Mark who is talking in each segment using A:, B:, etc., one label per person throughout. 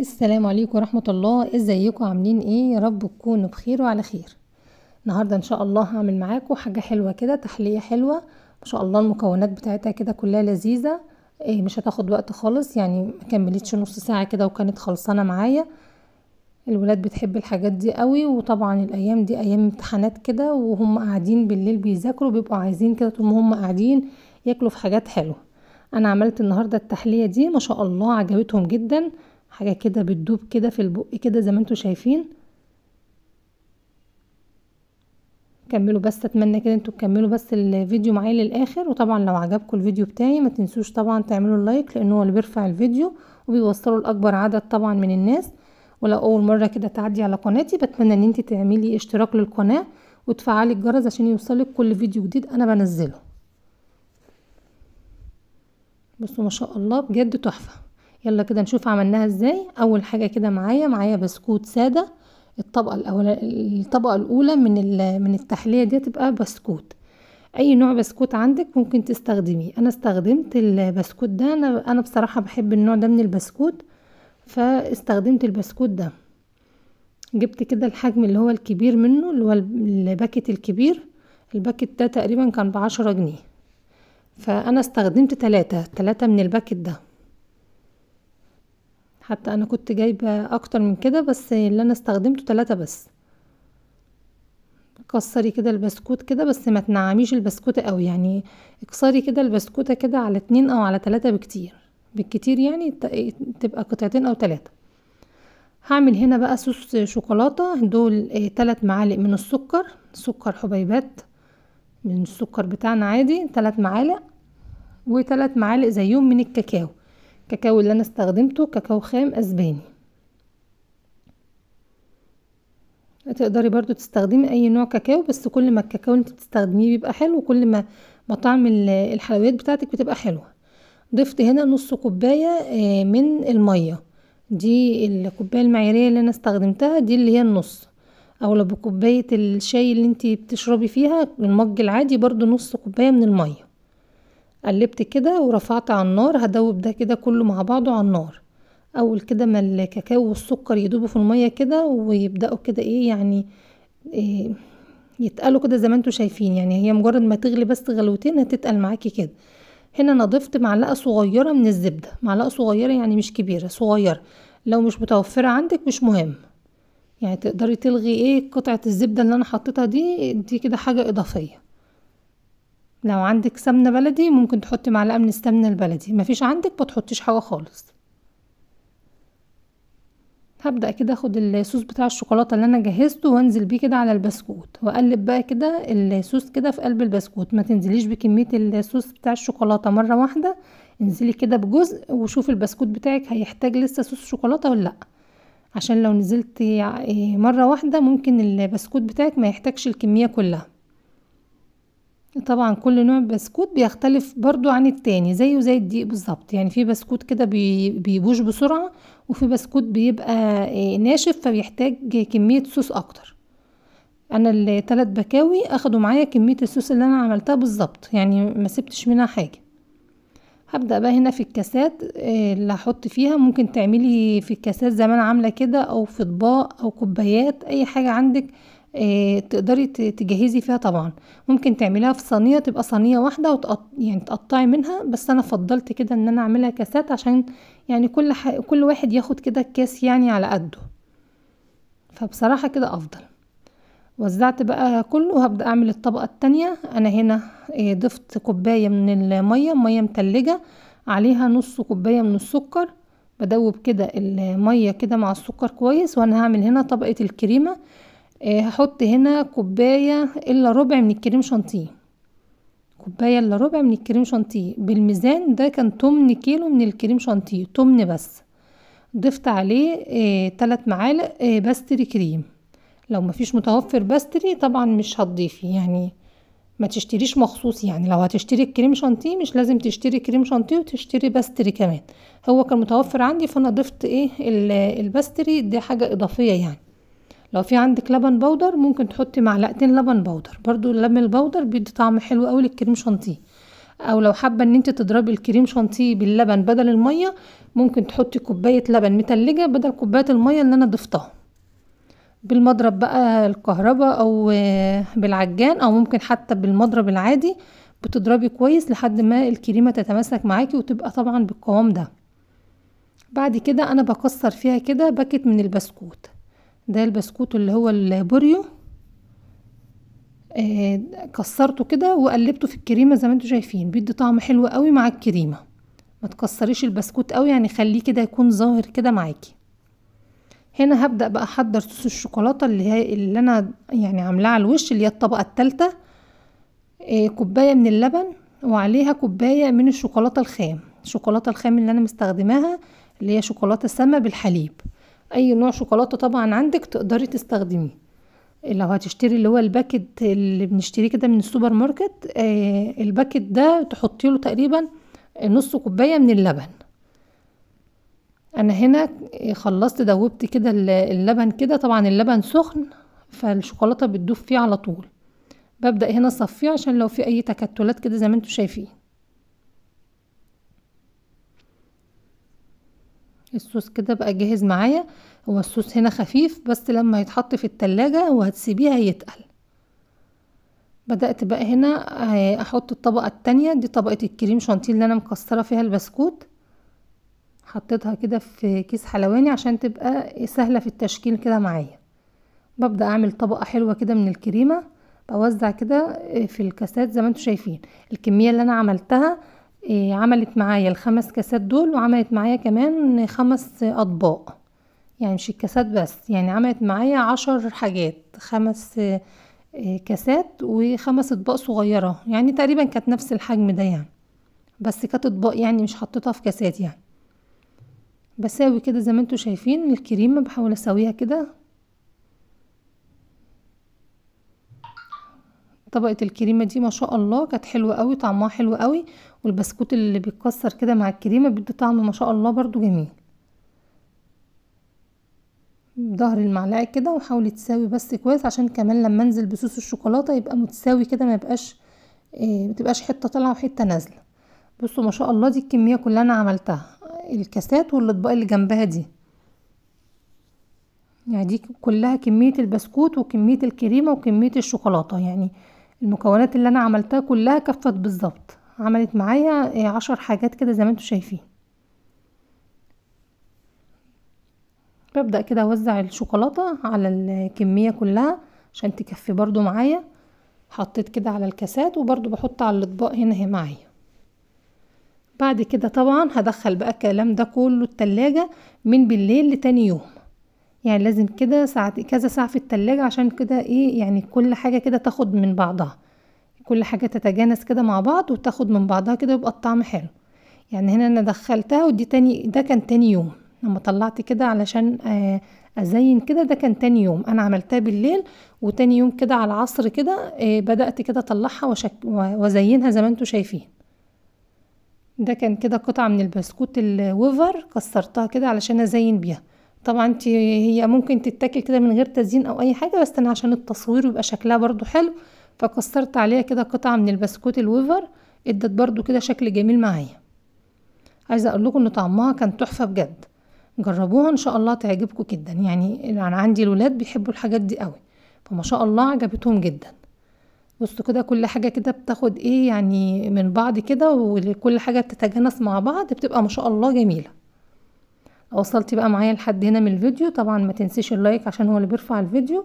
A: السلام عليكم ورحمة الله ازيكم عاملين ايه يا رب تكونوا بخير وعلى خير النهاردة ان شاء الله هعمل معاكم حاجة حلوة كده تحلية حلوة ما شاء الله المكونات بتاعتها كده كلها لذيذة إيه مش هتاخد وقت خالص يعني ما كملتش نص ساعة كده وكانت خلصانة معايا الولاد بتحب الحاجات دي قوي وطبعا الايام دي ايام امتحانات كده وهم قاعدين بالليل بيذاكروا بيبقوا عايزين كده طول ما هم قاعدين ياكلوا في حاجات حلوة انا عملت النهاردة التحلية دي ما شاء الله عجبتهم جدا حاجة كده بتدوب كده في البق كده زي ما انتوا شايفين كملوا بس اتمنى كده انتم تكملوا بس الفيديو معايا للاخر وطبعا لو عجبكم الفيديو بتاعي ما تنسوش طبعا تعملوا اللايك لان هو اللي بيرفع الفيديو وبيوصله لاكبر عدد طبعا من الناس ولو اول مره كده تعدي على قناتي بتمنى ان انت تعملي اشتراك للقناه وتفعلي الجرس عشان يوصلك كل فيديو جديد انا بنزله بصوا ما شاء الله بجد تحفه يلا كده نشوف عملناها ازاي اول حاجه كده معايا معايا بسكوت ساده الطبقه الاولى الطبقه الاولى من من التحليه دي تبقى بسكوت اي نوع بسكوت عندك ممكن تستخدميه انا استخدمت البسكوت ده انا انا بصراحه بحب النوع ده من البسكوت فاستخدمت البسكوت ده جبت كده الحجم اللي هو الكبير منه اللي هو الباكت الكبير الباكت ده تقريبا كان بعشرة جنيه فانا استخدمت تلاتة تلاتة من الباكت ده حتى انا كنت جايبة اكتر من كده بس اللي انا استخدمته تلاتة بس كسري كده البسكوت كده بس ما تنعميش البسكوتة قوي يعني اكسري كده البسكوتة كده على اتنين او على تلاتة بكتير بالكتير يعني تبقى قطعتين او تلاتة هعمل هنا بقى صوص شوكولاتة دول آه، تلات معالق من السكر سكر حبيبات من السكر بتاعنا عادي تلات معالق وتلات معالق زيهم من الكاكاو الكاكاو اللي انا استخدمته كاكاو خام اسباني تقدري برضو تستخدمي اي نوع كاكاو بس كل ما الكاكاو اللي انت بتستخدميه بيبقى حلو كل ما مطعم الحلويات بتاعتك بتبقى حلوه ضفت هنا نص كوبايه آه، من الميه دي الكوبايه المعياريه اللي انا استخدمتها دي اللي هي النص او لو بكوبايه الشاي اللي انت بتشربي فيها المج العادي برضو نص كوبايه من الميه قلبت كده ورفعت على النار هدوب ده كده كله مع بعضه على النار اول كده ما الكاكاو والسكر يدوبوا في الميه كده ويبداوا كده ايه يعني إيه يتقلوا كده زي ما انتوا شايفين يعني هي مجرد ما تغلي بس غلوتين هتتقل معاكي كده هنا انا ضفت معلقه صغيره من الزبده معلقه صغيره يعني مش كبيره صغيره لو مش متوفره عندك مش مهم يعني تقدري تلغي ايه قطعه الزبده اللي انا حطيتها دي دي كده حاجه اضافيه لو عندك سمنة بلدي ممكن تحطي معلقة من السمنة البلدي مفيش عندك بتحطيش حاجة خالص هبدأ كده اخد الصوص بتاع الشوكولاتة اللي انا جهزته وانزل بيه كده على البسكوت واقلب بقى كده الصوص كده في قلب البسكوت ما تنزليش بكمية الصوص بتاع الشوكولاتة مرة واحدة انزلي كده بجزء وشوفي البسكوت بتاعك هيحتاج لسه صوص شوكولاتة ولا لا عشان لو نزلت إيه، مرة واحدة ممكن البسكوت بتاعك ما يحتاجش الكمية كلها طبعا كل نوع بسكوت بيختلف برضو عن التاني زيه زي الدقيق بالظبط يعني في بسكوت كده بي بيبوش بسرعة وفي بسكوت بيبقى آه، ناشف فبيحتاج كمية صوص اكتر انا التلات بكاوي اخدوا معايا كمية الصوص اللي انا عملتها بالظبط يعني ما سبتش منها حاجة هبدأ بقى هنا في الكاسات آه، اللي هحط فيها ممكن تعملي في الكاسات زي ما انا عاملة كده او في اطباق او كوبايات اي حاجة عندك آه، تقدري تجهزي فيها طبعا ممكن تعمليها في صينيه تبقى صينيه واحده وتقط يعني تقطعي منها بس انا فضلت كده ان انا اعملها كاسات عشان يعني كل ح... كل واحد ياخد كده الكاس يعني على قده فبصراحه كده افضل وزعت بقى كله هبدا اعمل الطبقه التانية انا هنا آه، ضفت كوبايه من الميه ميه متلجه عليها نص كوبايه من السكر بدوب كده الميه كده مع السكر كويس وانا هعمل هنا طبقه الكريمه آه، هحط هنا كوباية الا ربع من الكريم شانتيه كوباية الا ربع من الكريم شانتيه بالميزان ده كان تمن كيلو من الكريم شانتيه تمن بس ضفت عليه آه تلات معالق آه بستري كريم لو مفيش متوفر بستري طبعا مش هتضيفي يعني ما تشتريش مخصوص يعني لو هتشتري الكريم شانتيه مش لازم تشتري كريم شانتيه وتشتري بستري كمان هو كان متوفر عندي فانا ضفت ايه البستري دي حاجة اضافية يعني لو في عندك لبن بودر ممكن تحطي معلقتين لبن بودر برضو اللبن البودر بيدي طعم حلو قوي للكريم شانتيه او لو حابه ان انت تضربي الكريم شانتيه باللبن بدل الميه ممكن تحطي كوبايه لبن متلجه بدل كوبايه الميه اللي انا ضفتها بالمضرب بقى الكهرباء او بالعجان او ممكن حتى بالمضرب العادي بتضربي كويس لحد ما الكريمه تتماسك معاكي وتبقى طبعا بالقوام ده بعد كده انا بكسر فيها كده باكت من البسكوت ده البسكوت اللي هو البوريو آه كسرته كده وقلبته في الكريمه زي ما انتم شايفين بيدي طعم حلو قوي مع الكريمه ما تكسريش البسكوت قوي يعني خليه كده يكون ظاهر كده معاكي هنا هبدا بقى احضر صوص الشوكولاته اللي هي اللي انا يعني عاملاه على الوش اللي هي الطبقه الثالثه آه كوبايه من اللبن وعليها كوبايه من الشوكولاته الخام الشوكولاته الخام اللي انا مستخدماها اللي هي شوكولاته سما بالحليب اي نوع شوكولاته طبعا عندك تقدري تستخدميه لو هتشتري اللي هو الباكت اللي بنشتريه كده من السوبر ماركت آه الباكت ده تحطي له تقريبا نص كوبايه من اللبن انا هنا خلصت دوبت كده اللبن كده طبعا اللبن سخن فالشوكولاته بتدوب فيه على طول ببدا هنا اصفيه عشان لو في اي تكتلات كده زي ما انتم شايفين الصوص كده بقى جاهز معايا هو الصوص هنا خفيف بس لما يتحط في التلاجة وهتسيبيها يتقل بدأت بقى هنا آه، احط الطبقة التانية دي طبقة الكريم شانتيه اللي انا مكسرة فيها البسكوت حطيتها كده في كيس حلواني عشان تبقى سهلة في التشكيل كده معايا ببدأ اعمل طبقة حلوة كده من الكريمة بوزع كده آه، في الكاسات زي ما انتم شايفين الكمية اللي انا عملتها إيه، عملت معايا الخمس كاسات دول وعملت معايا كمان خمس اطباق يعني مش الكاسات بس يعني عملت معايا عشر حاجات خمس إيه، كاسات وخمس اطباق صغيرة يعني تقريبا كانت نفس الحجم ده يعني بس كانت اطباق يعني مش حطيتها في كاسات يعني بساوي كده زي ما انتوا شايفين الكريمة بحاول اسويها كده طبقة الكريمة دي ما شاء الله كانت حلوة قوي طعمها حلو قوي والبسكوت اللي بيتكسر كده مع الكريمة بيدي طعم ما شاء الله برضو جميل ظهر المعلقة كده وحاولي تساوي بس كويس عشان كمان لما انزل بصوص الشوكولاتة يبقى متساوي كده ما يبقاش آه، ما متبقاش حتة طالعة وحتة نازلة بصوا ما شاء الله دي الكمية كلها انا عملتها الكاسات والاطباق اللي جنبها دي يعني دي كلها كمية البسكوت وكمية الكريمة وكمية الشوكولاتة يعني المكونات اللي انا عملتها كلها كفت بالظبط عملت معايا آه، عشر حاجات كده زي ما انتم شايفين ببدأ كده اوزع الشوكولاتة على الكمية كلها عشان تكفي برضو معايا حطيت كده على الكاسات وبرضو بحط على الاطباق هنا هي معايا بعد كده طبعا هدخل بقى الكلام ده كله التلاجة من بالليل لتاني يوم يعني لازم كده ساعة كذا ساعة في التلاجة عشان كده ايه يعني كل حاجة كده تاخد من بعضها كل حاجة تتجانس كده مع بعض وتاخد من بعضها كده يبقى الطعم حلو يعني هنا انا دخلتها ودي تاني ده كان تاني يوم لما طلعت كده علشان آه، ازين كده ده كان تاني يوم انا عملتها بالليل وتاني يوم كده على العصر كده آه، بدأت كده اطلعها وازينها زي ما انتوا شايفين ده كان كده قطعة من البسكوت الوفر كسرتها كده علشان ازين بيها طبعا هي ممكن تتاكل كده من غير تزيين او اي حاجه بس انا عشان التصوير ويبقى شكلها برضو حلو فكسرت عليها كده قطعه من البسكوت الويفر ادت برضو كده شكل جميل معايا عايزه اقول لكم ان طعمها كان تحفه بجد جربوها ان شاء الله تعجبكم جدا يعني انا عندي الولاد بيحبوا الحاجات دي قوي فما شاء الله عجبتهم جدا بصوا كده كل حاجة كده بتاخد ايه يعني من بعض كده وكل حاجة بتتجانس مع بعض بتبقى ما شاء الله جميلة وصلتي بقى معايا لحد هنا من الفيديو طبعا ما تنسيش اللايك عشان هو اللي بيرفع الفيديو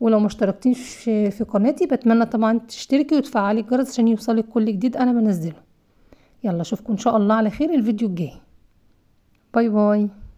A: ولو مشتركتيش في قناتي بتمنى طبعا تشتركي وتفعلي الجرس عشان يوصلك كل جديد انا بنزله يلا اشوفكم ان شاء الله على خير الفيديو الجاي باي باي